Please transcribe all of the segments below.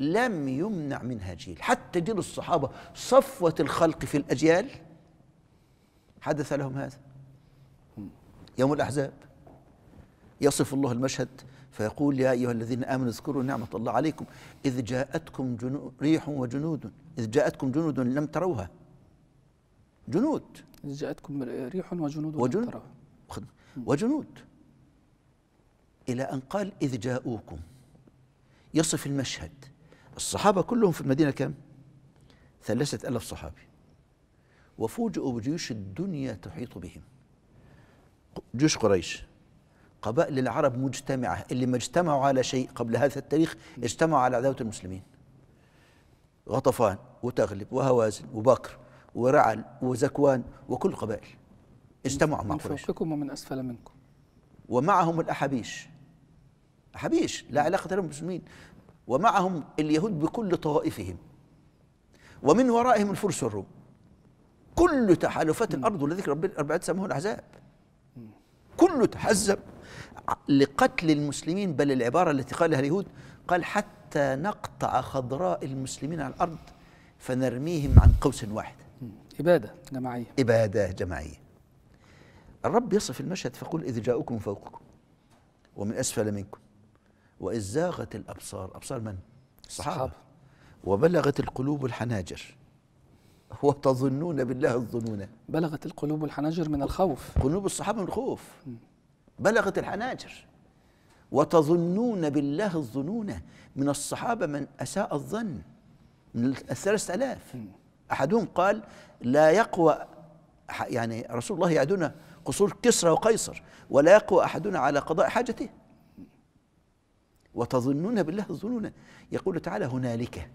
لم يمنع منها جيل حتى جيل الصحابة صفوة الخلق في الأجيال حدث لهم هذا يوم الأحزاب يصف الله المشهد فيقول يا أيها الذين آمنوا اذكروا نعمة الله عليكم إذ جاءتكم ريح وجنود إذ جاءتكم جنود لم تروها جنود إذ جاءتكم ريح وجنود وجنود لم تروها وجنود إلى أن قال إذ جاءوكم يصف المشهد الصحابة كلهم في المدينة كم؟ ثلاثة ألف صحابي وفوجئوا بجيوش الدنيا تحيط بهم جيوش قريش قبائل العرب مجتمعة اللي ما اجتمعوا على شيء قبل هذا التاريخ اجتمعوا على عداوة المسلمين غطفان وتغلب وهوازن وبكر ورعل وزكوان وكل قبائل اجتمعوا مع قريش من فوقكم ومن أسفل منكم ومعهم الأحابيش أحابيش لا علاقة لهم بالمسلمين ومعهم اليهود بكل طوائفهم ومن ورائهم الفرس والروم كل تحالفات الارض ولذلك ربنا الاربعه سموه الاحزاب كله تحزب لقتل المسلمين بل العباره التي قالها اليهود قال حتى نقطع خضراء المسلمين على الارض فنرميهم عن قوس واحد اباده جماعيه اباده جماعيه الرب يصف المشهد فقل اذ جاءكم فوقكم ومن اسفل منكم وإذ زاغت الأبصار أبصار من؟ الصحابة وبلغت القلوب الحناجر وتظنون بالله الظنون بلغت القلوب الحناجر من الخوف قلوب الصحابة من الخوف بلغت الحناجر وتظنون بالله الظنون من الصحابة من أساء الظن من الثلاثة ألاف أحدهم قال لا يقوى يعني رسول الله يعدنا قصور كسرى وقيصر ولا يقوى أحدنا على قضاء حاجته وتظنون بالله الظنون يقول تعالى هنالك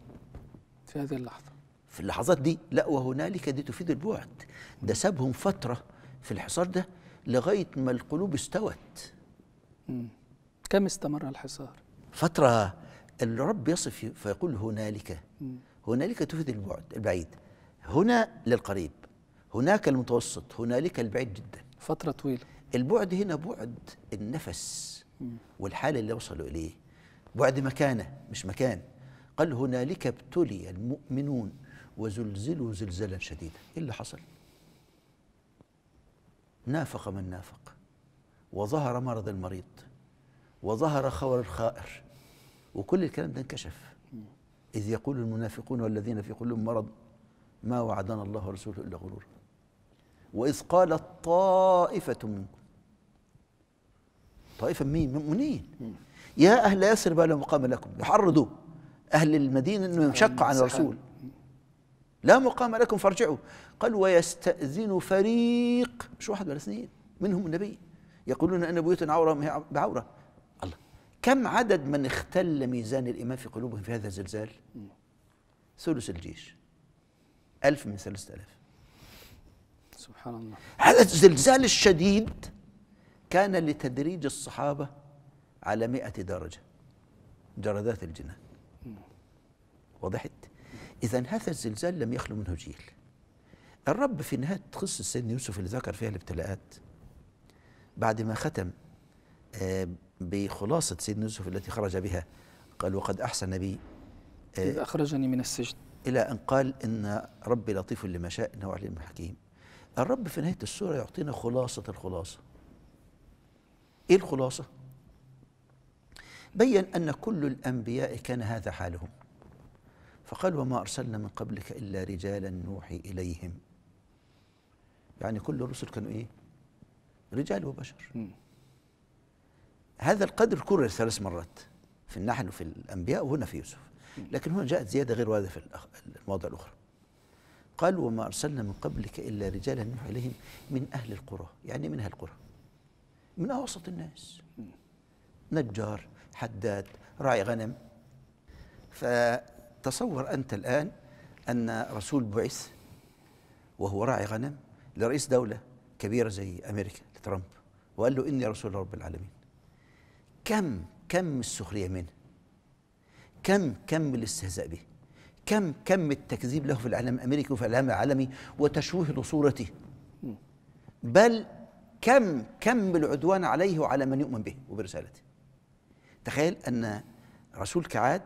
في هذه اللحظة في اللحظات دي لا وهنالك دي تفيد البعد ده سابهم فترة في الحصار ده لغاية ما القلوب استوت مم. كم استمر الحصار؟ فترة الرب يصف فيقول هنالك هنالك تفيد البعد البعيد هنا للقريب هناك المتوسط هنالك البعيد جدا فترة طويلة البعد هنا بعد النفس والحالة اللي وصلوا إليه بعد مكانه مش مكان قال هنالك ابتلي المؤمنون وزلزلوا زلزالا شديدا ايه اللي حصل نافق من نافق وظهر مرض المريض وظهر خور الخائر وكل الكلام ده انكشف إذ يقول المنافقون والذين في قلوبهم مرض ما وعدنا الله ورسوله إلا غرورا وإذ قالت طائفة منكم طائفة مين؟ مؤمنين يا أهل ياسر بقى لا مقام لكم يحرضوا أهل المدينة أنه ينشقوا عن الرسول لا مقام لكم فارجعوا قال ويستأذن فريق مش واحد ولا اثنين منهم النبي يقولون أن بيوت عورة بعورة الله كم عدد من اختل ميزان الإيمان في قلوبهم في هذا الزلزال ثلث الجيش ألف من ثلاثة ألف سبحان الله هذا الزلزال الشديد كان لتدريج الصحابة على مئة درجة جردات الجنان وضحت إذا هذا الزلزال لم يخلو منه جيل الرب في نهاية قصة سيدنا يوسف اللي ذكر فيها الابتلاءات بعد ما ختم آه، بخلاصة سيدنا يوسف التي خرج بها قال وقد أحسن بي آه، إذ أخرجني من السجن إلى أن قال إن ربي لطيف لما شاء إنه عليم حكيم الرب في نهاية السورة يعطينا خلاصة الخلاصة إيه الخلاصة؟ بين أن كل الأنبياء كان هذا حالهم فقال وما أرسلنا من قبلك إلا رجالا نوحي إليهم يعني كل الرسل كانوا إيه رجال وبشر هذا القدر كرر ثلاث مرات في النحل وفي الأنبياء وهنا في يوسف لكن هنا جاءت زيادة غير واضحة في المواضع الأخرى قال وما أرسلنا من قبلك إلا رجالا نوحي إليهم من أهل القرى يعني من أهل القرى من أوسط الناس نجار حداد راعي غنم فتصور أنت الآن أن رسول بعث وهو راعي غنم لرئيس دولة كبيرة زي أمريكا لترامب وقال له إني رسول رب العالمين كم كم السخرية منه كم كم الاستهزاء به كم كم التكذيب له في الإعلام الأمريكي وفي الإعلام العالمي وتشويه لصورته بل كم كم العدوان عليه وعلى من يؤمن به وبرسالته تخيل أن رسول كعاد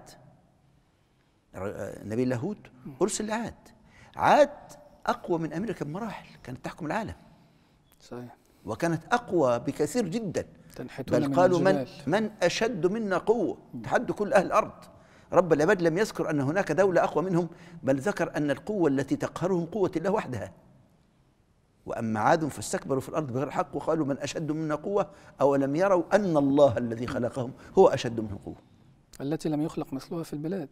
نبي اللاهوت أرسل لعاد عاد أقوى من أمريكا بمراحل كانت تحكم العالم صحيح وكانت أقوى بكثير جدا بل قالوا من, من أشد منا قوة تحدوا كل أهل الأرض رب العباد لم يذكر أن هناك دولة أقوى منهم بل ذكر أن القوة التي تقهرهم قوة الله وحدها وأما عاد فاستكبروا في الأرض بغير حق وقالوا من أشد منا قوة أولم يروا أن الله الذي خلقهم هو أشد منهم قوة التي لم يخلق مثلها في البلاد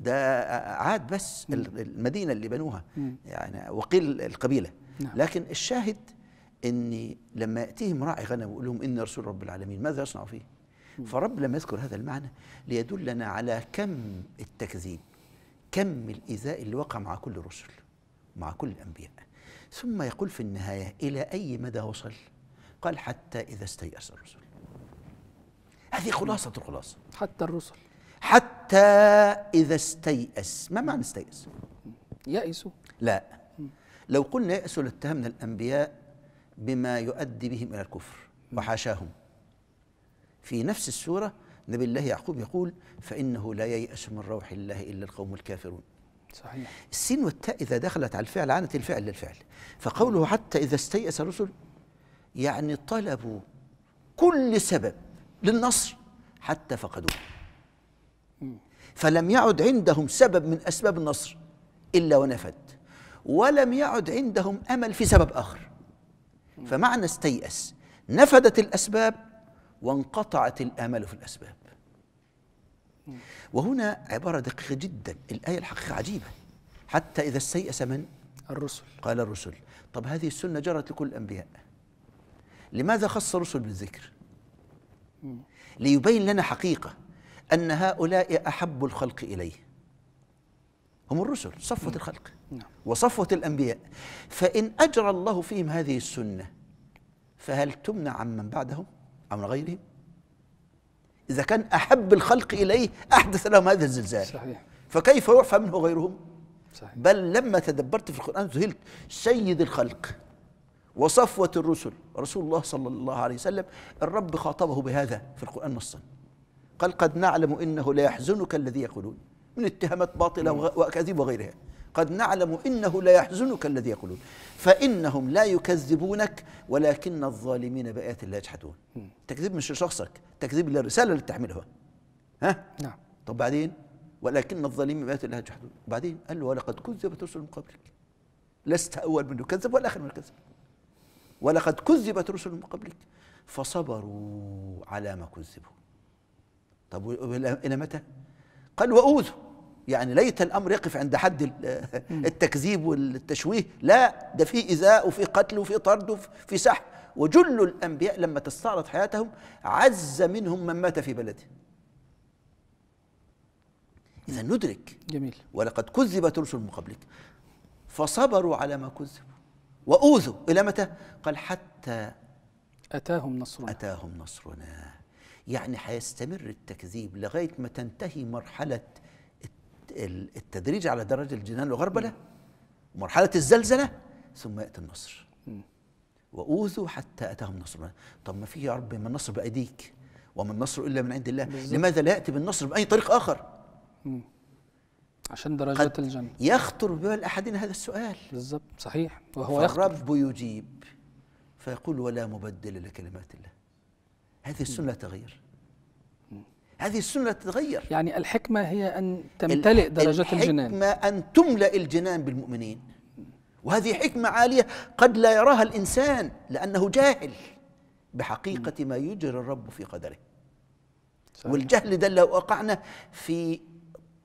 ده عاد بس مم. المدينة اللي بنوها مم. يعني وقيل القبيلة نعم. لكن الشاهد أن لما يأتيهم راعي غنم ويقول لهم إني رسول رب العالمين ماذا يصنع فيه مم. فرب لما يذكر هذا المعنى ليدلنا على كم التكذيب كم الإيذاء اللي وقع مع كل رسل مع كل الأنبياء ثم يقول في النهاية إلى أي مدى وصل قال حتى إذا استيأس الرسل هذه خلاصة الخلاصة حتى الرسل حتى إذا استيأس ما معنى استيأس يأسوا لا لو قلنا يأسوا لاتهمنا الأنبياء بما يؤدي بهم إلى الكفر وحاشاهم في نفس السورة نبي الله يعقوب يقول فإنه لا ييأس من روح الله إلا القوم الكافرون صحيح السين والتاء إذا دخلت على الفعل عانت الفعل للفعل فقوله حتى إذا استيأس الرسل يعني طلبوا كل سبب للنصر حتى فقدوه فلم يعد عندهم سبب من أسباب النصر إلا ونفد ولم يعد عندهم أمل في سبب آخر فمعنى استيأس نفدت الأسباب وانقطعت الآمال في الأسباب وهنا عبارة دقيقة جدا الآية الحقيقة عجيبة حتى إذا استيأس من؟ الرسل قال الرسل طب هذه السنة جرت لكل الأنبياء لماذا خص الرسل بالذكر؟ ليبين لنا حقيقة أن هؤلاء أحب الخلق إليه هم الرسل صفوة الخلق نعم. وصفوة الأنبياء فإن أجرى الله فيهم هذه السنة فهل تمنع عن من بعدهم أو من غيرهم؟ إذا كان أحب الخلق إليه أحدث لهم هذا الزلزال صحيح. فكيف يعفى منه غيرهم صحيح. بل لما تدبرت في القرآن ذهلت سيد الخلق وصفوة الرسل رسول الله صلى الله عليه وسلم الرب خاطبه بهذا في القرآن نصا قال قد نعلم إنه لا يحزنك الذي يقولون من اتهامات باطلة وأكاذيب وغيرها قد نعلم إنه لا يحزنك الذي يقولون فإنهم لا يكذبونك ولكن الظالمين بآيات الله يجحدون تكذيب مش لشخصك تكذيب للرسالة اللي بتحملها ها نعم طب بعدين ولكن الظالمين بآيات الله يجحدون بعدين قال له ولقد كذبت رسل من قبلك لست أول من يكذب ولا آخر من يكذب ولقد كذبت رسل من قبلك فصبروا على ما كذبوا طب إلى متى؟ قال وأوذوا يعني ليت الامر يقف عند حد التكذيب والتشويه لا ده في ايذاء وفي قتل وفي طرد وفي سحب وجل الانبياء لما تستعرض حياتهم عز منهم من مات في بلده اذا ندرك جميل ولقد كذبت رسل من قبلك فصبروا على ما كذبوا واوذوا الى متى قال حتى اتاهم نصرنا اتاهم نصرنا يعني حيستمر التكذيب لغايه ما تنتهي مرحله التدريج على درجة الجنان الغربلة مرحلة الزلزلة ثم يأتي النصر وأوذوا حتى أتاهم النصر طب ما في يا رب ما النصر بأيديك وما النصر إلا من عند الله بالزبط. لماذا لا يأتي بالنصر بأي طريق آخر مم. عشان درجات الجنة يخطر ببال أحدنا هذا السؤال بالظبط صحيح وهو يخطر يجيب فيقول ولا مبدل لكلمات الله هذه السنة لا تغير هذه السنة تتغير يعني الحكمة هي أن تمتلئ درجات الجنان الحكمة أن تملأ الجنان بالمؤمنين وهذه حكمة عالية قد لا يراها الإنسان لأنه جاهل بحقيقة ما يجري الرب في قدره صحيح. والجهل ده لو وقعنا في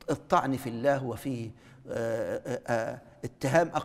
الطعن في الله وفي آه، آه، آه، اتهام